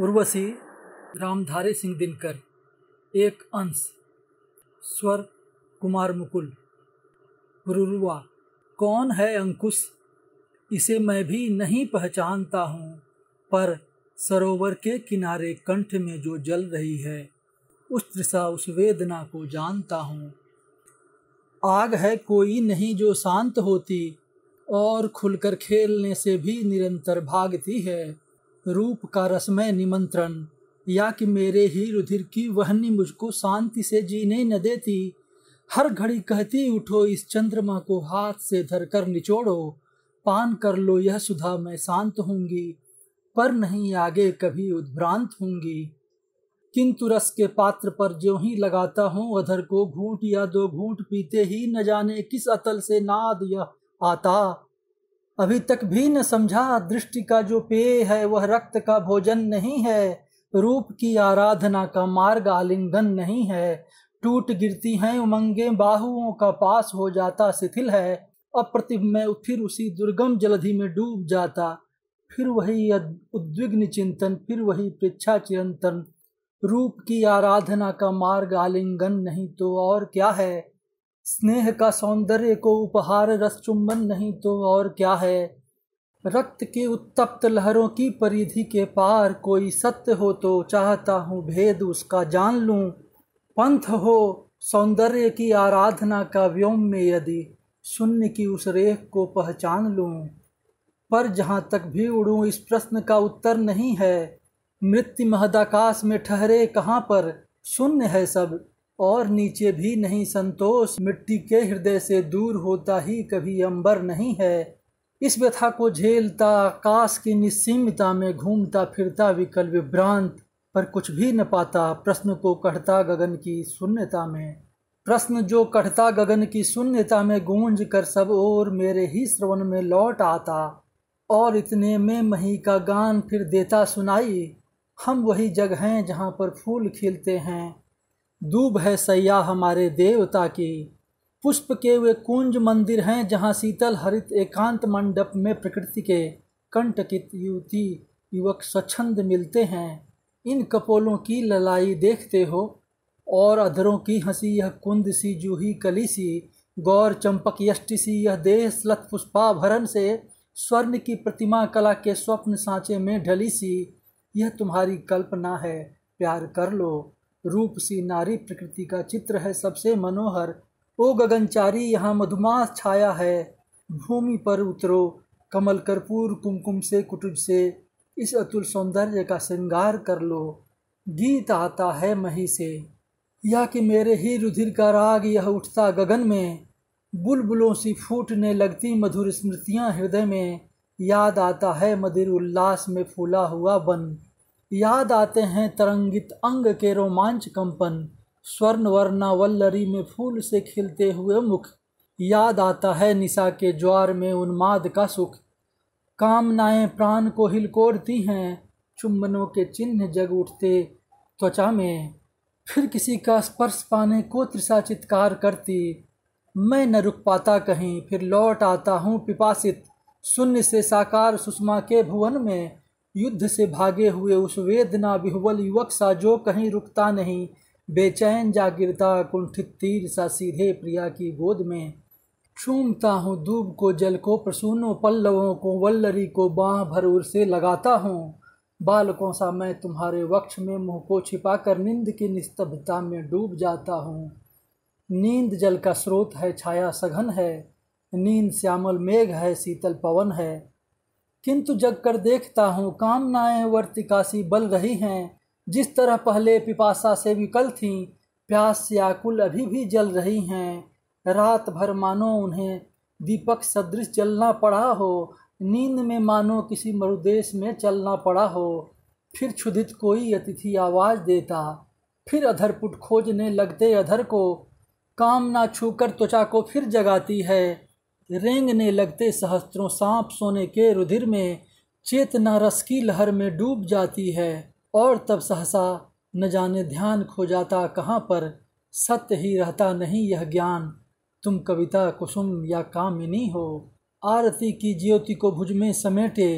उर्वशी रामधारी सिंह दिनकर एक अंश स्वर कुमार मुकुल रुरुआ कौन है अंकुश इसे मैं भी नहीं पहचानता हूँ पर सरोवर के किनारे कंठ में जो जल रही है उस त्रिषा उस वेदना को जानता हूँ आग है कोई नहीं जो शांत होती और खुलकर खेलने से भी निरंतर भागती है रूप का रसमय निमंत्रण या कि मेरे ही रुधिर की वहनी मुझको शांति से जीने न देती हर घड़ी कहती उठो इस चंद्रमा को हाथ से धरकर निचोड़ो पान कर लो यह सुधा मैं शांत होंगी पर नहीं आगे कभी उद्भ्रांत होंगी किंतु रस के पात्र पर जो ही लगाता हूँ अधर को घूट या दो घूट पीते ही न जाने किस अतल से नाद यह आता अभी तक भी न समझा दृष्टि का जो पेय है वह रक्त का भोजन नहीं है रूप की आराधना का मार्ग आलिंगन नहीं है टूट गिरती हैं उमंगे बाहुओं का पास हो जाता शिथिल है अप्रतिभ में फिर उसी दुर्गम जलधि में डूब जाता फिर वही उद्विग्न चिंतन फिर वही पृच्छा चिरंतन रूप की आराधना का मार्ग आलिंगन नहीं तो और क्या है स्नेह का सौंदर्य को उपहार रस चुम्बन नहीं तो और क्या है रक्त की उत्तप्त लहरों की परिधि के पार कोई सत्य हो तो चाहता हूँ भेद उसका जान लूँ पंथ हो सौंदर्य की आराधना का व्योम में यदि शून्य की उस रेख को पहचान लूँ पर जहाँ तक भी उड़ूँ इस प्रश्न का उत्तर नहीं है मृत्यु महदाकाश में ठहरे कहाँ पर शून्य है सब और नीचे भी नहीं संतोष मिट्टी के हृदय से दूर होता ही कभी अंबर नहीं है इस व्यथा को झेलता आकाश की निस्सीमता में घूमता फिरता विकल विभ्रांत पर कुछ भी न पाता प्रश्न को कढ़ता गगन की शून्यता में प्रश्न जो कढ़ता गगन की शून्यता में गूंज कर सब और मेरे ही श्रवण में लौट आता और इतने में मही का गान फिर देता सुनाई हम वही जगह हैं जहाँ पर फूल खिलते हैं दूब है सैया हमारे देवता की पुष्प के वे कुंज मंदिर हैं जहाँ शीतल हरित एकांत मंडप में प्रकृति के कंटकित युवती युवक स्वच्छंद मिलते हैं इन कपोलों की ललाई देखते हो और अधरों की हंसी यह कुंद सी जूही कली सी गौर चंपक यष्टि सी यह देश लत पुष्पाभरण से स्वर्ण की प्रतिमा कला के स्वप्न सांचे में ढली सी यह तुम्हारी कल्पना है प्यार कर लो रूप सी नारी प्रकृति का चित्र है सबसे मनोहर ओ गगनचारी यहाँ मधुमास छाया है भूमि पर उतरो कमल कर्पूर कुमकुम से कुटुब से इस अतुल सौंदर्य का श्रृंगार कर लो गीत आता है मही से या कि मेरे ही रुधिर का राग यह उठता गगन में बुलबुलों सी फूटने लगती मधुर स्मृतियाँ हृदय में याद आता है मधुर उल्लास में फूला हुआ बन याद आते हैं तरंगित अंग के रोमांच कंपन स्वर्ण वर्णावल्लरी में फूल से खिलते हुए मुख याद आता है निशा के ज्वार में उन्माद का सुख कामनाएं प्राण को हिलकोड़ती हैं चुम्बनों के चिन्ह जग उठते त्वचा में फिर किसी का स्पर्श पाने को त्रिषा चित्कार करती मैं न रुक पाता कहीं फिर लौट आता हूँ पिपासित शून्य से साकार सुषमा के भुवन में युद्ध से भागे हुए उस वेदना विह्वल युवक सा जो कहीं रुकता नहीं बेचैन जा गिरता कुंठित तीर सा सीधे प्रिया की गोद में छूमता हूँ दूब को जल को प्रसूनों पल्लवों को वल्लरी को बाँह उर से लगाता हूँ बालकों सा मैं तुम्हारे वक्ष में मुँह को छिपा कर नींद की निस्तब्धता में डूब जाता हूँ नींद जल का स्रोत है छाया सघन है नींद श्यामल मेघ है शीतल पवन है किंतु जग कर देखता हूँ कामनाएं वर्तिकासी बल रही हैं जिस तरह पहले पिपासा से विकल थीं प्यास से आकुल अभी भी जल रही हैं रात भर मानो उन्हें दीपक सदृश चलना पड़ा हो नींद में मानो किसी मरुदेश में चलना पड़ा हो फिर क्षुधित कोई अतिथि आवाज़ देता फिर अधरपुट खोजने लगते अधर को कामना छूकर त्वचा को फिर जगाती है रेंगने लगते सहस्त्रों सांप सोने के रुधिर में चेतना रस की लहर में डूब जाती है और तब सहसा न जाने ध्यान खो जाता कहाँ पर सत्य ही रहता नहीं यह ज्ञान तुम कविता कुसुम या कामिनी हो आरती की ज्योति को भुज में समेटे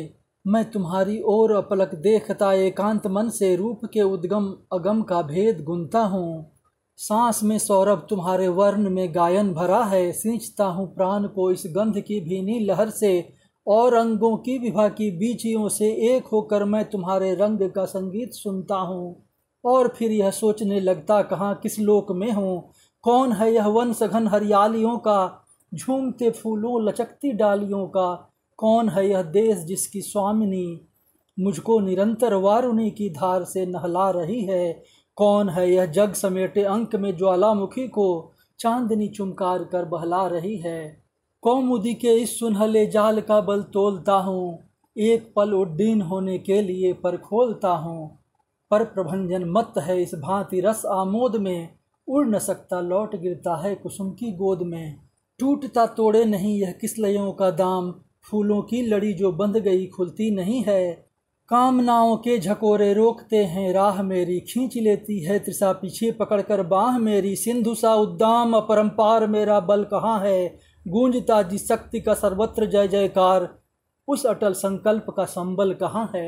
मैं तुम्हारी ओर अपलक देखता एकांत मन से रूप के उद्गम अगम का भेद गुनता हूँ सांस में सौरभ तुम्हारे वर्ण में गायन भरा है सींचता हूँ प्राण को इस गंध की भीनी लहर से और अंगों की विभा की बीचियों से एक होकर मैं तुम्हारे रंग का संगीत सुनता हूँ और फिर यह सोचने लगता कहाँ किस लोक में हूँ कौन है यह वन सघन हरियालियों का झूमते फूलों लचकती डालियों का कौन है यह देश जिसकी स्वामिनी मुझको निरंतर वारुणी की धार से नहला रही है कौन है यह जग समेटे अंक में ज्वालामुखी को चांदनी चुमकार कर बहला रही है कौमुदी के इस सुनहले जाल का बल तोलता हूँ एक पल उड्डीन होने के लिए पर खोलता हूँ पर प्रभंजन मत है इस भांति रस आमोद में उड़ न सकता लौट गिरता है कुसुम की गोद में टूटता तोड़े नहीं यह किसलयों का दाम फूलों की लड़ी जो बंध गई खुलती नहीं है कामनाओं के झकोरे रोकते हैं राह मेरी खींच लेती है त्रिसा पीछे पकड़कर बाह मेरी सिंधु सा उद्दाम अपरम्पार मेरा बल कहाँ है गूंजता जिस शक्ति का सर्वत्र जय जयकार उस अटल संकल्प का संबल कहाँ है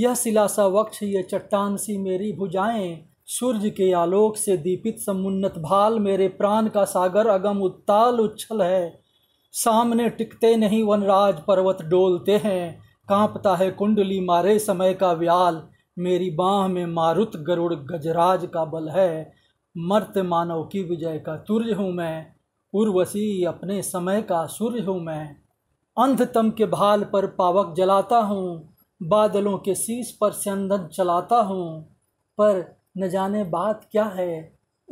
यह सिलासा वक्ष यह चट्टान सी मेरी भुजाएं सूर्य के आलोक से दीपित समुन्नत भाल मेरे प्राण का सागर अगम उत्ताल उच्छल है सामने टिकते नहीं वनराज पर्वत डोलते हैं कांपता है कुंडली मारे समय का व्याल मेरी बाह में मारुत गरुड़ गजराज का बल है मर्त मानव की विजय का तुर्य हूँ मैं उर्वशी अपने समय का सूर्य हूँ मैं अंधतम के भाल पर पावक जलाता हूँ बादलों के शीश पर स्यंदन चलाता हूँ पर न जाने बात क्या है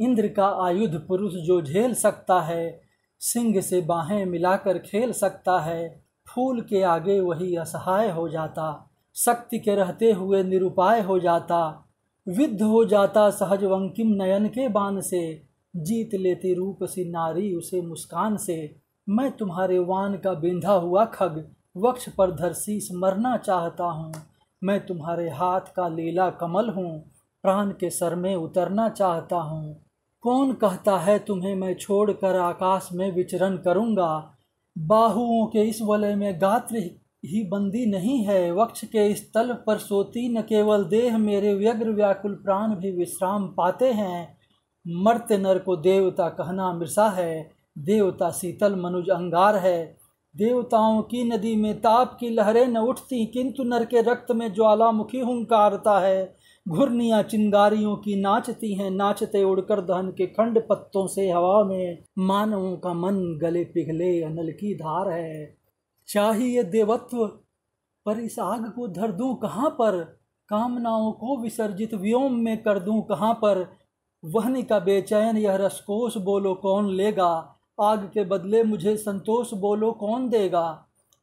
इंद्र का आयुध पुरुष जो झेल सकता है सिंह से बाहें मिलाकर खेल सकता है फूल के आगे वही असहाय हो जाता शक्ति के रहते हुए निरुपाय हो जाता विद्ध हो जाता सहज वंकिम नयन के बान से जीत लेती रूप सी नारी उसे मुस्कान से मैं तुम्हारे वान का बिंधा हुआ खग वक्ष पर धरसीस मरना चाहता हूँ मैं तुम्हारे हाथ का लीला कमल हूँ प्राण के सर में उतरना चाहता हूँ कौन कहता है तुम्हें मैं छोड़कर आकाश में विचरण करूँगा बाहुओं के इस वलय में गात्र ही बंदी नहीं है वक्ष के इस तल पर सोती न केवल देह मेरे व्यग्र व्याकुल प्राण भी विश्राम पाते हैं मर्त नर को देवता कहना मृषा है देवता शीतल मनुज अंगार है देवताओं की नदी में ताप की लहरें न उठती किंतु नर के रक्त में ज्वालामुखी हुंकारता है घुरनिया चिंगारियों की नाचती हैं नाचते उड़कर दहन के खंड पत्तों से हवा में मानवों का मन गले पिघले अनल की धार है चाहिए देवत्व पर इस आग को धर दूं कहाँ पर कामनाओं को विसर्जित व्योम में कर दूं कहाँ पर वहन का बेचैन यह रसकोश बोलो कौन लेगा आग के बदले मुझे संतोष बोलो कौन देगा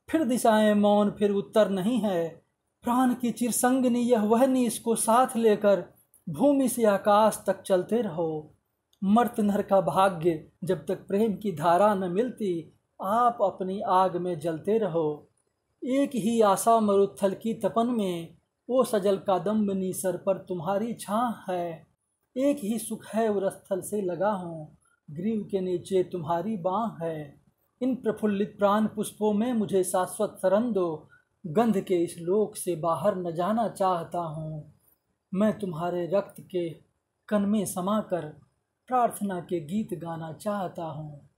फिर दिशाएं मौन फिर उत्तर नहीं है प्राण की चिरसंगनी यह वहनी इसको साथ लेकर भूमि से आकाश तक चलते रहो मर्त नर का भाग्य जब तक प्रेम की धारा न मिलती आप अपनी आग में जलते रहो एक ही आशा मरुत्थल की तपन में वो सजल कादम्बनी सर पर तुम्हारी छाँ है एक ही सुख है उरस्थल से लगा हूँ ग्रीव के नीचे तुम्हारी बाँ है इन प्रफुल्लित प्राण पुष्पों में मुझे शाश्वत शरण दो गंध के इस लोक से बाहर न जाना चाहता हूँ मैं तुम्हारे रक्त के कन में समा कर प्रार्थना के गीत गाना चाहता हूँ